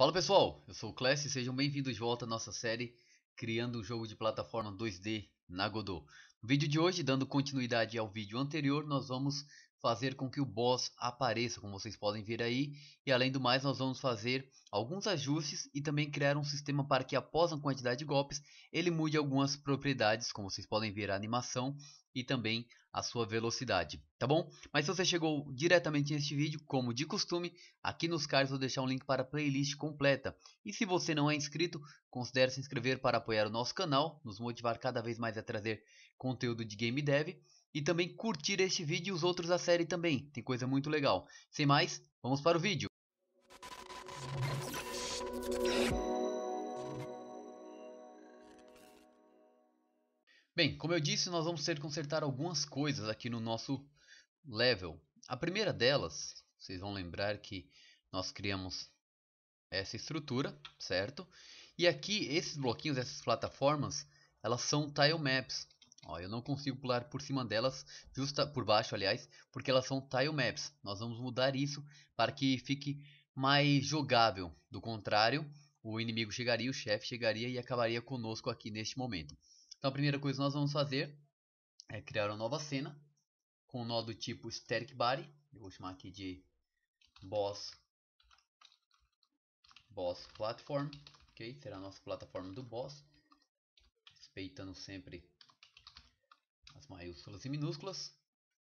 Fala pessoal, eu sou o Class e sejam bem-vindos de volta à nossa série Criando um jogo de plataforma 2D na Godot. No vídeo de hoje, dando continuidade ao vídeo anterior, nós vamos fazer com que o boss apareça, como vocês podem ver aí. E além do mais, nós vamos fazer alguns ajustes e também criar um sistema para que após uma quantidade de golpes, ele mude algumas propriedades, como vocês podem ver a animação e também a sua velocidade, tá bom? Mas se você chegou diretamente neste vídeo, como de costume, aqui nos cards vou deixar um link para a playlist completa. E se você não é inscrito, considere se inscrever para apoiar o nosso canal, nos motivar cada vez mais a trazer conteúdo de Game Dev e também curtir este vídeo e os outros da série também, tem coisa muito legal. Sem mais, vamos para o vídeo! Bem, como eu disse, nós vamos ter que consertar algumas coisas aqui no nosso level. A primeira delas, vocês vão lembrar que nós criamos essa estrutura, certo? E aqui, esses bloquinhos, essas plataformas, elas são tile maps. Ó, eu não consigo pular por cima delas, justa por baixo, aliás, porque elas são tile maps. Nós vamos mudar isso para que fique mais jogável. Do contrário, o inimigo chegaria, o chefe chegaria e acabaria conosco aqui neste momento. Então a primeira coisa que nós vamos fazer é criar uma nova cena com um nó do tipo static body. Eu vou chamar aqui de boss boss platform, ok? Será a nossa plataforma do boss, respeitando sempre as maiúsculas e minúsculas.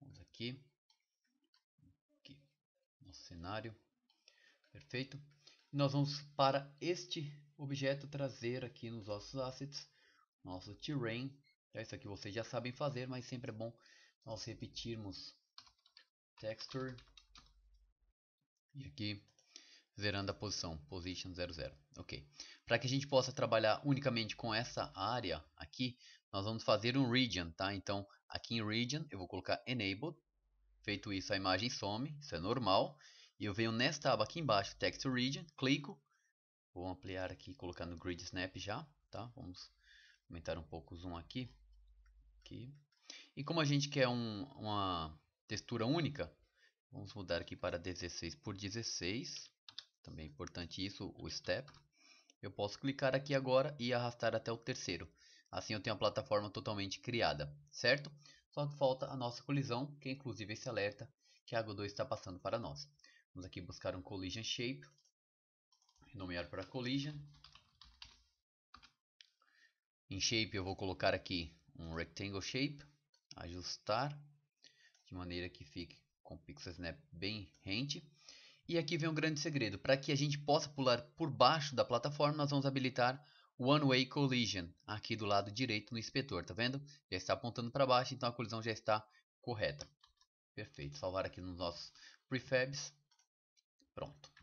Vamos aqui, aqui nosso cenário, perfeito. E nós vamos para este objeto trazer aqui nos nossos assets nosso terrain. É isso aqui vocês já sabem fazer, mas sempre é bom nós repetirmos texture e aqui zerando a posição, position 00. Ok. Para que a gente possa trabalhar unicamente com essa área aqui, nós vamos fazer um region, tá? Então, aqui em region eu vou colocar enabled. Feito isso, a imagem some, isso é normal. E eu venho nesta aba aqui embaixo, texture region, clico. Vou ampliar aqui colocar no grid snap já, tá? Vamos Aumentar um pouco o zoom aqui. aqui. E como a gente quer um, uma textura única, vamos mudar aqui para 16 por 16. Também é importante isso, o step. Eu posso clicar aqui agora e arrastar até o terceiro. Assim eu tenho a plataforma totalmente criada, certo? Só que falta a nossa colisão, que é inclusive esse alerta que a Godot está passando para nós. Vamos aqui buscar um collision shape, nomear para collision. Em shape eu vou colocar aqui um rectangle shape, ajustar de maneira que fique com o pixel snap bem rente. E aqui vem um grande segredo, para que a gente possa pular por baixo da plataforma, nós vamos habilitar One Way Collision aqui do lado direito no inspetor, tá vendo? Já está apontando para baixo, então a colisão já está correta. Perfeito, salvar aqui nos nossos prefabs. Pronto.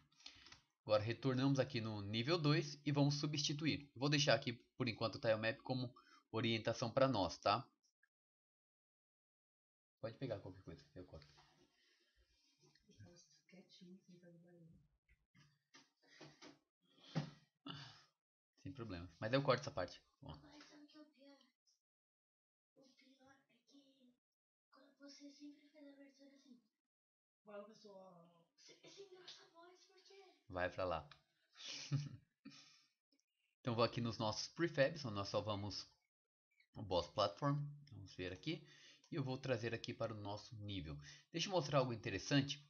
Agora retornamos aqui no nível 2 e vamos substituir. Vou deixar aqui por enquanto o tilemap como orientação para nós, tá? Pode pegar qualquer coisa, eu corto. Sem problema. Mas eu corto essa parte. Bom. Mas sabe que é o pior? O pior é que você sempre faz a assim. Fala pessoal vai para lá. então vou aqui nos nossos prefabs, onde nós salvamos o Boss Platform. Vamos ver aqui. E eu vou trazer aqui para o nosso nível. Deixa eu mostrar algo interessante.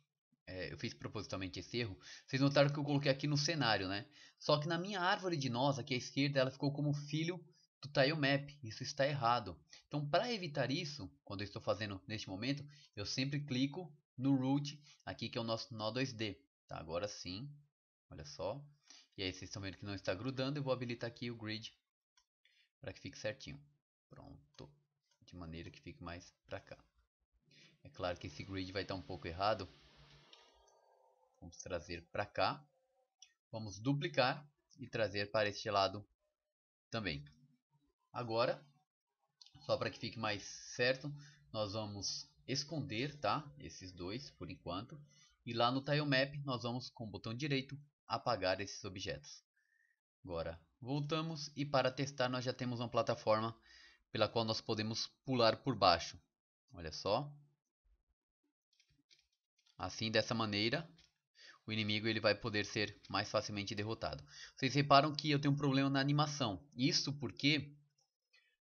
É, eu fiz propositalmente esse erro. Vocês notaram que eu coloquei aqui no cenário, né? Só que na minha árvore de nós, aqui à esquerda, ela ficou como filho do tile map. Isso está errado. Então, para evitar isso, quando eu estou fazendo neste momento, eu sempre clico no root, aqui que é o nosso nó 2D. Tá, agora sim, Olha só. E aí vocês estão vendo que não está grudando. Eu vou habilitar aqui o grid para que fique certinho. Pronto. De maneira que fique mais para cá. É claro que esse grid vai estar um pouco errado. Vamos trazer para cá. Vamos duplicar e trazer para este lado também. Agora, só para que fique mais certo, nós vamos esconder tá? esses dois por enquanto. E lá no Tile Map nós vamos com o botão direito apagar esses objetos. Agora, voltamos e para testar nós já temos uma plataforma pela qual nós podemos pular por baixo. Olha só. Assim, dessa maneira, o inimigo ele vai poder ser mais facilmente derrotado. Vocês reparam que eu tenho um problema na animação. Isso porque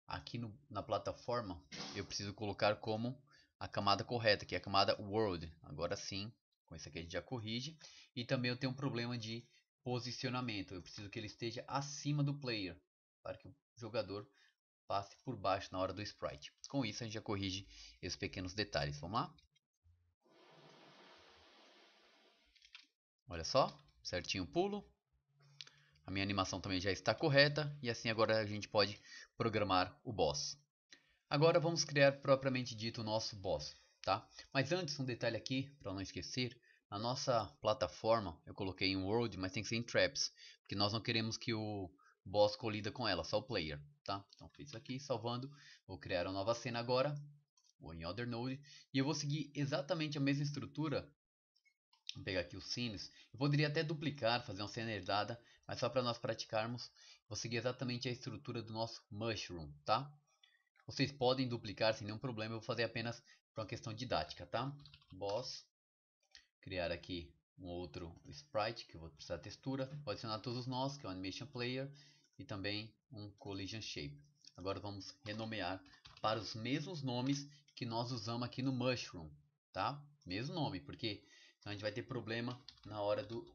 aqui no, na plataforma eu preciso colocar como a camada correta, que é a camada World. Agora sim, com isso aqui a gente já corrige. E também eu tenho um problema de posicionamento. Eu preciso que ele esteja acima do player. Para que o jogador passe por baixo na hora do sprite. Com isso a gente já corrige esses pequenos detalhes. Vamos lá? Olha só, certinho o pulo. A minha animação também já está correta. E assim agora a gente pode programar o boss. Agora vamos criar propriamente dito o nosso boss tá? Mas antes, um detalhe aqui, para não esquecer, na nossa plataforma, eu coloquei em World, mas tem que ser em Traps, porque nós não queremos que o boss colida com ela, só o player, tá? Então fiz isso aqui, salvando, vou criar uma nova cena agora, Vou em Other Node, e eu vou seguir exatamente a mesma estrutura, vou pegar aqui os scenes. eu poderia até duplicar, fazer uma cena herdada, mas só para nós praticarmos, vou seguir exatamente a estrutura do nosso Mushroom, tá? Vocês podem duplicar sem nenhum problema, eu vou fazer apenas para uma questão didática, tá? Boss, criar aqui um outro sprite que eu vou precisar de textura, vou adicionar todos os nós, que é o animation player, e também um collision shape. Agora vamos renomear para os mesmos nomes que nós usamos aqui no mushroom, tá? Mesmo nome, porque a gente vai ter problema na hora do,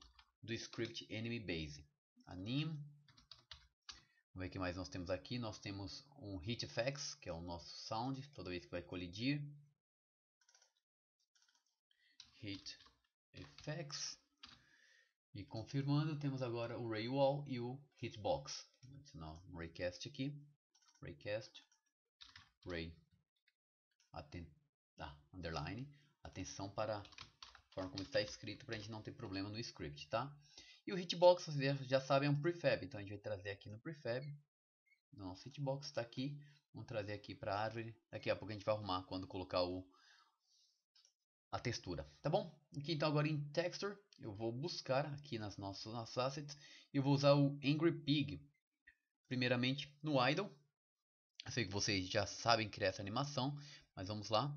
do script enemy base. Anim. Vamos ver o que mais nós temos aqui. Nós temos um hit effects, que é o nosso sound, toda vez que vai colidir. Hate Effects. E confirmando, temos agora o Ray Wall e o Hitbox. Vou adicionar o Raycast aqui. Raycast. Ray. Aten ah, underline. Atenção para a forma como está escrito para a gente não ter problema no script, tá? E o Hitbox, vocês já sabem, é um prefab. Então a gente vai trazer aqui no prefab. Nosso Hitbox está aqui. Vamos trazer aqui para a árvore. Daqui a pouco a gente vai arrumar quando colocar o a textura, tá bom? Aqui então agora em Texture, eu vou buscar aqui nas nossas, nossas assets, eu vou usar o Angry Pig, primeiramente no Idle, eu sei que vocês já sabem criar essa animação, mas vamos lá,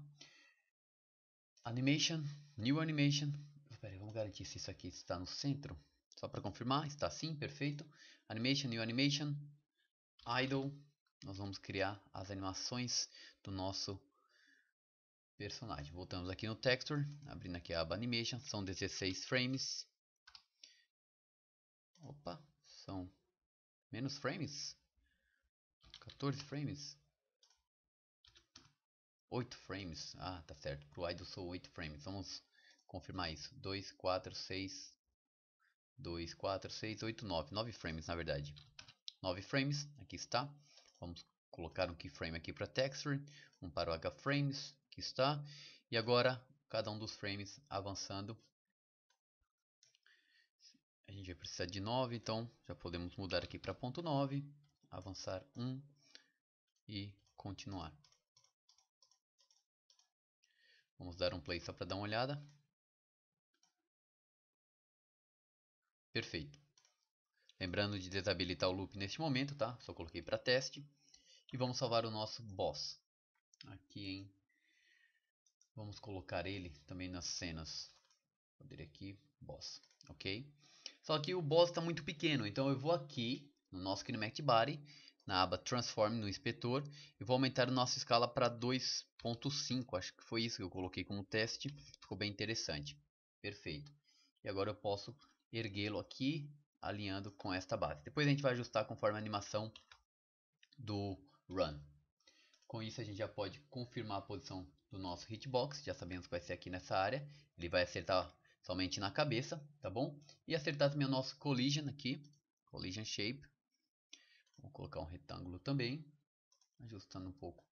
Animation, New Animation, espera aí, vamos garantir se isso aqui está no centro, só para confirmar, está sim, perfeito, Animation, New Animation, Idle, nós vamos criar as animações do nosso personagem. Voltamos aqui no texture, abrindo aqui a aba animation, são 16 frames. Opa, são menos frames? 14 frames? 8 frames, ah, tá certo, pro idle são 8 frames, vamos confirmar isso, 2, 4, 6, 2, 4, 6, 8, 9, 9 frames na verdade, 9 frames, aqui está, vamos colocar um keyframe aqui para texture, um para o h frames, está. E agora cada um dos frames avançando. A gente vai precisar de 9, então já podemos mudar aqui para ponto 9, avançar 1 e continuar. Vamos dar um play só para dar uma olhada. Perfeito. Lembrando de desabilitar o loop neste momento, tá? Só coloquei para teste. E vamos salvar o nosso boss. Aqui em Vamos colocar ele também nas cenas. Vou aqui, boss, ok? Só que o boss está muito pequeno, então eu vou aqui no nosso Kinematic Body, na aba Transform no inspetor, e vou aumentar a nossa escala para 2.5, acho que foi isso que eu coloquei como teste, ficou bem interessante. Perfeito. E agora eu posso erguê-lo aqui, alinhando com esta base. Depois a gente vai ajustar conforme a animação do run. Com isso a gente já pode confirmar a posição do nosso hitbox, já sabemos que vai ser aqui nessa área. Ele vai acertar somente na cabeça, tá bom? E acertar também o nosso collision aqui, collision shape. Vou colocar um retângulo também, ajustando um pouco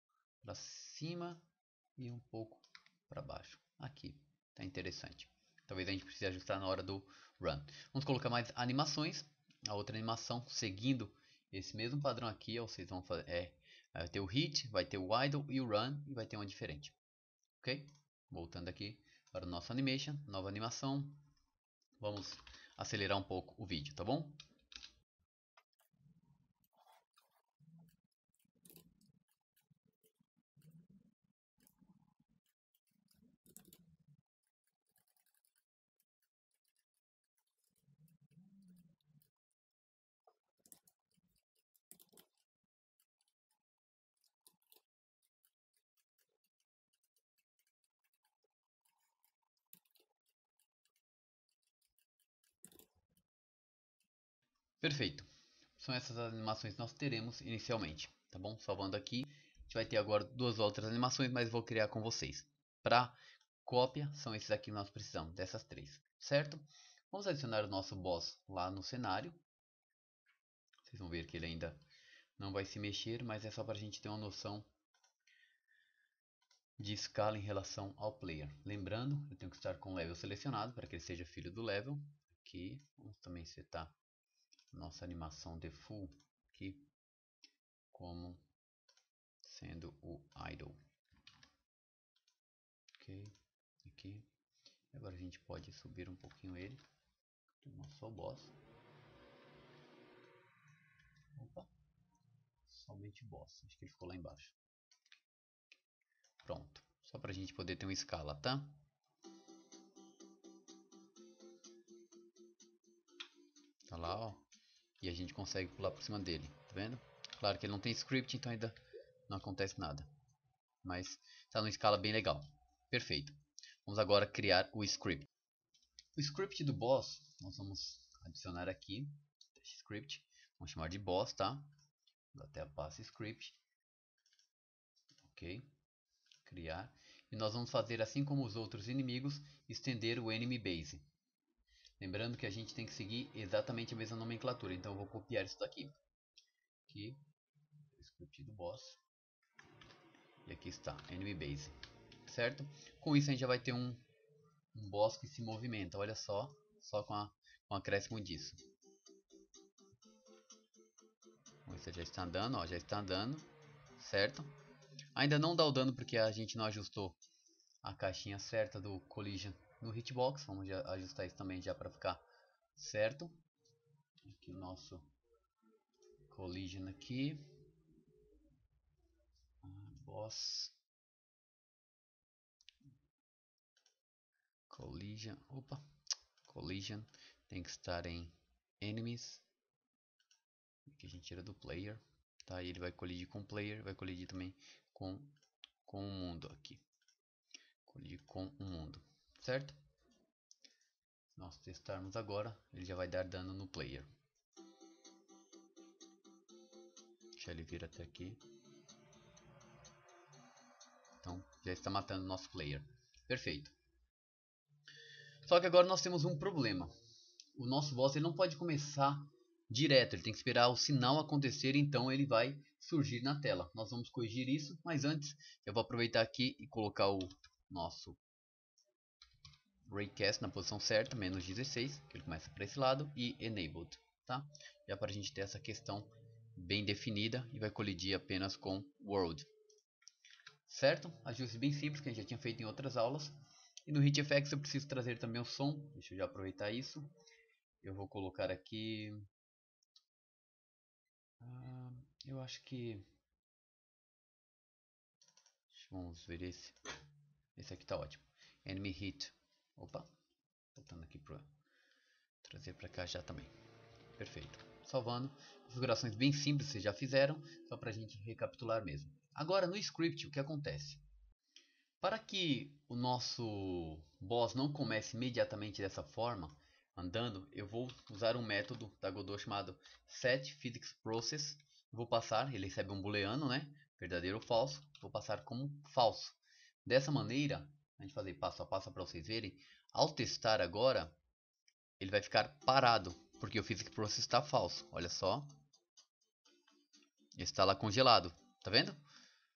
para cima e um pouco para baixo. Aqui, tá interessante. Talvez a gente precise ajustar na hora do run. Vamos colocar mais animações. A outra animação seguindo esse mesmo padrão aqui, vocês vão fazer, é, vai ter o hit, vai ter o idle e o run e vai ter uma diferente. Ok? Voltando aqui para o nosso animation, nova animação. Vamos acelerar um pouco o vídeo, tá bom? Perfeito. São essas as animações que nós teremos inicialmente, tá bom? Salvando aqui. A gente vai ter agora duas outras animações, mas vou criar com vocês. Para cópia, são esses aqui que nós precisamos, dessas três, certo? Vamos adicionar o nosso boss lá no cenário. Vocês vão ver que ele ainda não vai se mexer, mas é só para a gente ter uma noção de escala em relação ao player. Lembrando, eu tenho que estar com o level selecionado para que ele seja filho do level. Aqui, vamos também setar nossa animação de full aqui como sendo o idle. Ok, aqui. Agora a gente pode subir um pouquinho ele. Uma só boss. Opa. Somente boss. Acho que ele ficou lá embaixo. Pronto. Só para a gente poder ter uma escala, tá? Tá lá, ó. E a gente consegue pular por cima dele, tá vendo? Claro que ele não tem script, então ainda não acontece nada. Mas está numa escala bem legal. Perfeito. Vamos agora criar o script. O script do boss, nós vamos adicionar aqui, script, vamos chamar de boss, tá? Até a pasta script. Ok. Criar. E nós vamos fazer assim como os outros inimigos, estender o enemy base. Lembrando que a gente tem que seguir exatamente a mesma nomenclatura, então eu vou copiar isso daqui. Aqui, script do boss. E aqui está, enemy base. Certo? Com isso a gente já vai ter um, um boss que se movimenta, olha só, só com, a, com acréscimo disso. Você já está andando, ó, já está andando, certo? Ainda não dá o dano porque a gente não ajustou a caixinha certa do collision no hitbox. Vamos ajustar isso também já para ficar certo. Aqui o nosso collision aqui. Ah, boss. Collision. Opa. Collision tem que estar em enemies. que a gente tira do player. Tá? E ele vai colidir com o player. Vai colidir também com, com o mundo aqui. Colidir com o mundo certo? Se nós testarmos agora, ele já vai dar dano no player. Deixa ele vir até aqui. Então, já está matando nosso player. Perfeito. Só que agora nós temos um problema. O nosso boss ele não pode começar direto, ele tem que esperar o sinal acontecer, então ele vai surgir na tela. Nós vamos corrigir isso, mas antes eu vou aproveitar aqui e colocar o nosso Raycast na posição certa, menos 16, que ele começa para esse lado, e Enabled, tá? Já para a gente ter essa questão bem definida e vai colidir apenas com World. Certo? Ajuste bem simples que a gente já tinha feito em outras aulas. E no Hit Effects eu preciso trazer também o som, deixa eu já aproveitar isso. Eu vou colocar aqui... Ah, eu acho que... Vamos ver esse. Esse aqui está ótimo. Enemy Hit. Opa, voltando aqui para trazer para cá já também. Perfeito. Salvando. Configurações bem simples, vocês já fizeram, só para a gente recapitular mesmo. Agora no script, o que acontece? Para que o nosso boss não comece imediatamente dessa forma, andando, eu vou usar um método da Godot chamado setPhysicsProcess. Vou passar, ele recebe um booleano, né? verdadeiro ou falso, vou passar como falso. Dessa maneira, a gente fazer passo a passo para vocês verem, ao testar agora, ele vai ficar parado, porque o Physics Process está falso, olha só. ele Está lá congelado, tá vendo?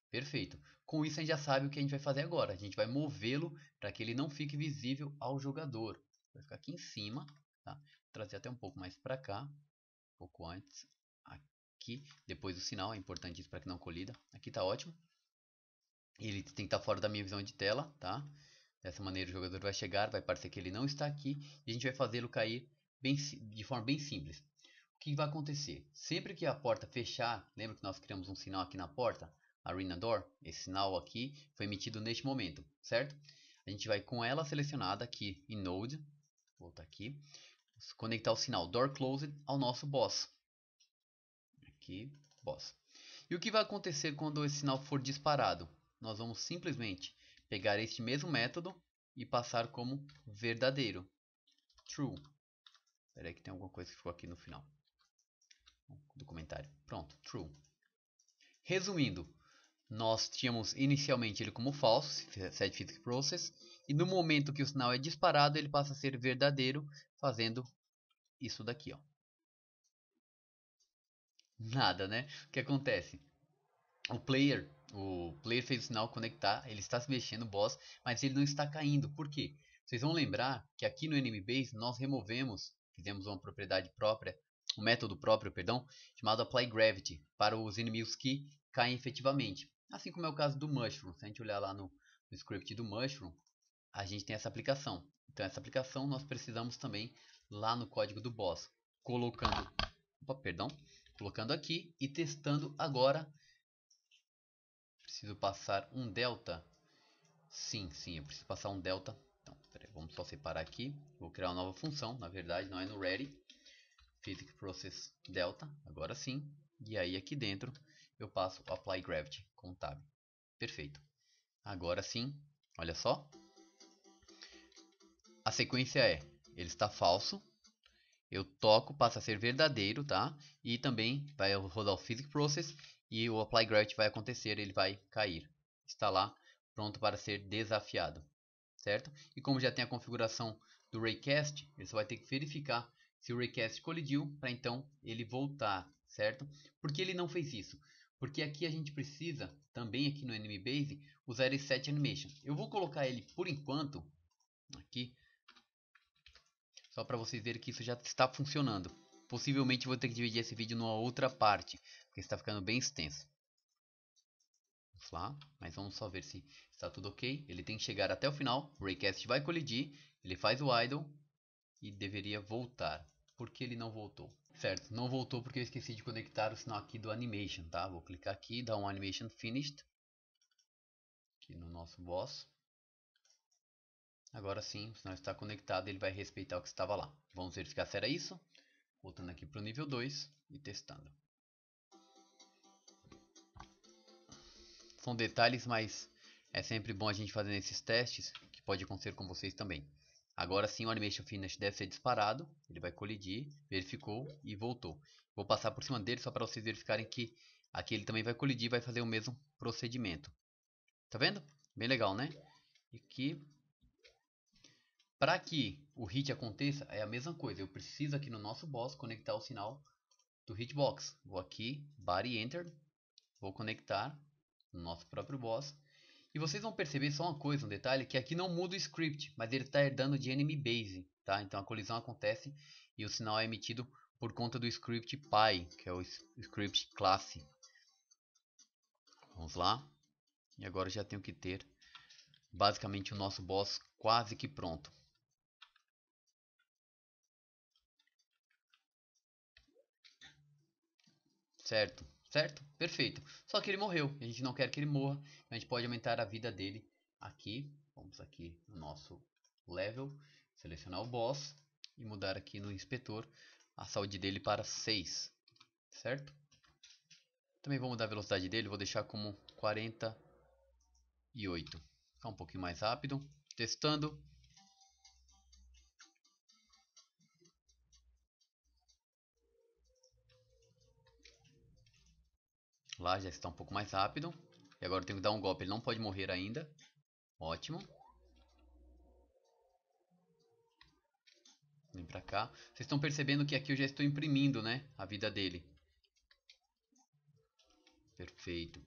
Perfeito. Com isso a gente já sabe o que a gente vai fazer agora. A gente vai movê-lo para que ele não fique visível ao jogador. Vai ficar aqui em cima, tá? Vou trazer até um pouco mais para cá, um pouco antes, aqui. Depois do sinal, é importante isso para que não colida. Aqui está ótimo. Ele tem que estar fora da minha visão de tela, tá? Dessa maneira o jogador vai chegar, vai parecer que ele não está aqui e a gente vai fazê-lo cair bem, de forma bem simples. O que vai acontecer? Sempre que a porta fechar, lembra que nós criamos um sinal aqui na porta? Arena Door, esse sinal aqui foi emitido neste momento, certo? A gente vai com ela selecionada aqui em Node, vou voltar aqui, conectar o sinal Door Closed ao nosso boss. Aqui, boss. E o que vai acontecer quando esse sinal for disparado? nós vamos simplesmente pegar este mesmo método e passar como verdadeiro. True. Espera aí que tem alguma coisa que ficou aqui no final do comentário. Pronto, true. Resumindo, nós tínhamos inicialmente ele como falso, set physics process, e no momento que o sinal é disparado, ele passa a ser verdadeiro, fazendo isso daqui, ó. Nada, né? O que acontece? O player o player fez o sinal conectar, ele está se mexendo, o boss, mas ele não está caindo. Por quê? Vocês vão lembrar que aqui no base nós removemos, fizemos uma propriedade própria, um método próprio, perdão, chamado Apply Gravity, para os inimigos que caem efetivamente. Assim como é o caso do Mushroom. Se a gente olhar lá no, no script do Mushroom, a gente tem essa aplicação. Então essa aplicação nós precisamos também lá no código do boss, colocando, opa, perdão, colocando aqui e testando agora preciso passar um delta. Sim, sim, eu preciso passar um delta. Então, peraí, vamos só separar aqui. Vou criar uma nova função, na verdade, não é no ready. Physics process delta, agora sim. E aí aqui dentro eu passo apply gravity com tab. Perfeito. Agora sim, olha só. A sequência é, ele está falso, eu toco, passa a ser verdadeiro, tá? E também vai rodar o Physics Process e o Apply Gravity vai acontecer, ele vai cair. Está lá, pronto para ser desafiado, certo? E como já tem a configuração do Raycast, ele só vai ter que verificar se o Raycast colidiu para então ele voltar, certo? Por que ele não fez isso? Porque aqui a gente precisa, também aqui no NMBase, usar esse set animation. Eu vou colocar ele por enquanto aqui, só para vocês verem que isso já está funcionando. Possivelmente vou ter que dividir esse vídeo numa outra parte, porque está ficando bem extenso. Vamos lá, mas vamos só ver se está tudo ok. Ele tem que chegar até o final, o Raycast vai colidir, ele faz o idle e deveria voltar. Por que ele não voltou? Certo, não voltou porque eu esqueci de conectar o sinal aqui do animation, tá? Vou clicar aqui, dar um animation finished. Aqui no nosso boss. Agora sim, o sinal está conectado, ele vai respeitar o que estava lá. Vamos verificar se era isso. Voltando aqui para o nível 2 e testando. São detalhes, mas é sempre bom a gente fazer esses testes, que pode acontecer com vocês também. Agora sim o Animation Finish deve ser disparado, ele vai colidir, verificou e voltou. Vou passar por cima dele só para vocês verificarem que aqui ele também vai colidir e vai fazer o mesmo procedimento. Tá vendo? Bem legal, né? E que para que o hit aconteça, é a mesma coisa. Eu preciso aqui no nosso boss conectar o sinal do hitbox. Vou aqui, body enter, vou conectar no nosso próprio boss. E vocês vão perceber só uma coisa, um detalhe, que aqui não muda o script, mas ele está herdando de enemy base, tá? Então a colisão acontece e o sinal é emitido por conta do script py, que é o script classe. Vamos lá. E agora já tenho que ter basicamente o nosso boss quase que pronto. certo? Certo? Perfeito. Só que ele morreu. A gente não quer que ele morra. a gente pode aumentar a vida dele aqui. Vamos aqui no nosso level. Selecionar o boss. E mudar aqui no inspetor a saúde dele para 6. Certo? Também vou mudar a velocidade dele. Vou deixar como 48. Ficar um pouquinho mais rápido. Testando. Lá já está um pouco mais rápido. E agora eu tenho que dar um golpe. Ele não pode morrer ainda. Ótimo. Vem pra cá. Vocês estão percebendo que aqui eu já estou imprimindo, né? A vida dele. Perfeito.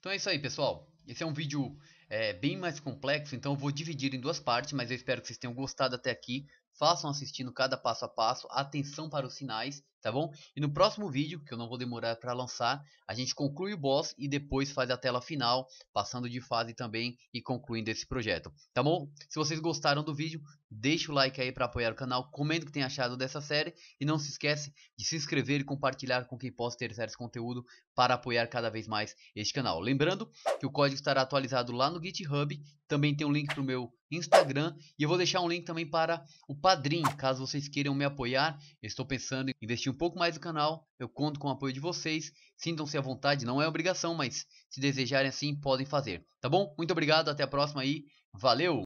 Então é isso aí, pessoal. Esse é um vídeo é, bem mais complexo, então eu vou dividir em duas partes, mas eu espero que vocês tenham gostado até aqui façam assistindo cada passo a passo, atenção para os sinais, tá bom? E no próximo vídeo, que eu não vou demorar para lançar, a gente conclui o boss e depois faz a tela final, passando de fase também e concluindo esse projeto, tá bom? Se vocês gostaram do vídeo, deixa o like aí para apoiar o canal, comenta o que tem achado dessa série e não se esquece de se inscrever e compartilhar com quem possa ter certo conteúdo para apoiar cada vez mais este canal. Lembrando que o código estará atualizado lá no GitHub, também tem um link para o meu Instagram e eu vou deixar um link também para o Padrim, caso vocês queiram me apoiar. Eu estou pensando em investir um pouco mais no canal, eu conto com o apoio de vocês. Sintam-se à vontade, não é obrigação, mas se desejarem assim, podem fazer. Tá bom? Muito obrigado, até a próxima aí. Valeu!